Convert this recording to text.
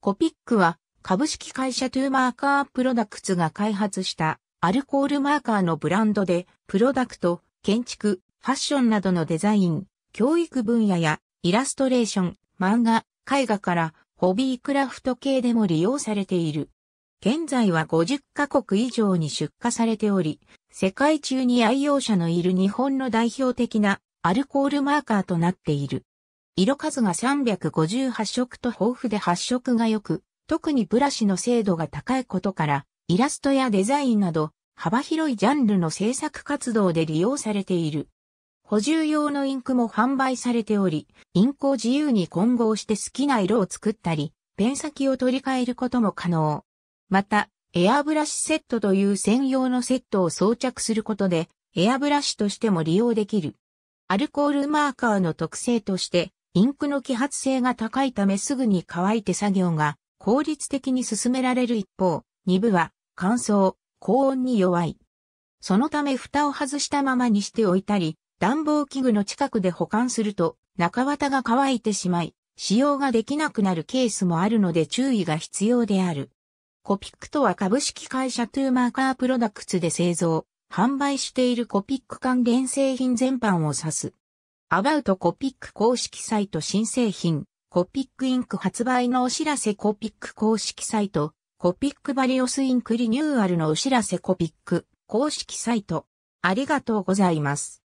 コピックは株式会社トゥーマーカープロダクツが開発したアルコールマーカーのブランドでプロダクト、建築、ファッションなどのデザイン、教育分野やイラストレーション、漫画、絵画からホビークラフト系でも利用されている。現在は50カ国以上に出荷されており、世界中に愛用者のいる日本の代表的なアルコールマーカーとなっている。色数が358色と豊富で発色が良く、特にブラシの精度が高いことから、イラストやデザインなど、幅広いジャンルの制作活動で利用されている。補充用のインクも販売されており、インクを自由に混合して好きな色を作ったり、ペン先を取り替えることも可能。また、エアブラシセットという専用のセットを装着することで、エアブラシとしても利用できる。アルコールマーカーの特性として、インクの揮発性が高いためすぐに乾いて作業が効率的に進められる一方、2部は乾燥、高温に弱い。そのため蓋を外したままにしておいたり、暖房器具の近くで保管すると中綿が乾いてしまい、使用ができなくなるケースもあるので注意が必要である。コピックとは株式会社トゥーマーカープロダクツで製造、販売しているコピック関連製品全般を指す。アバウトコピック公式サイト新製品、コピックインク発売のお知らせコピック公式サイト、コピックバリオスインクリニューアルのお知らせコピック公式サイト。ありがとうございます。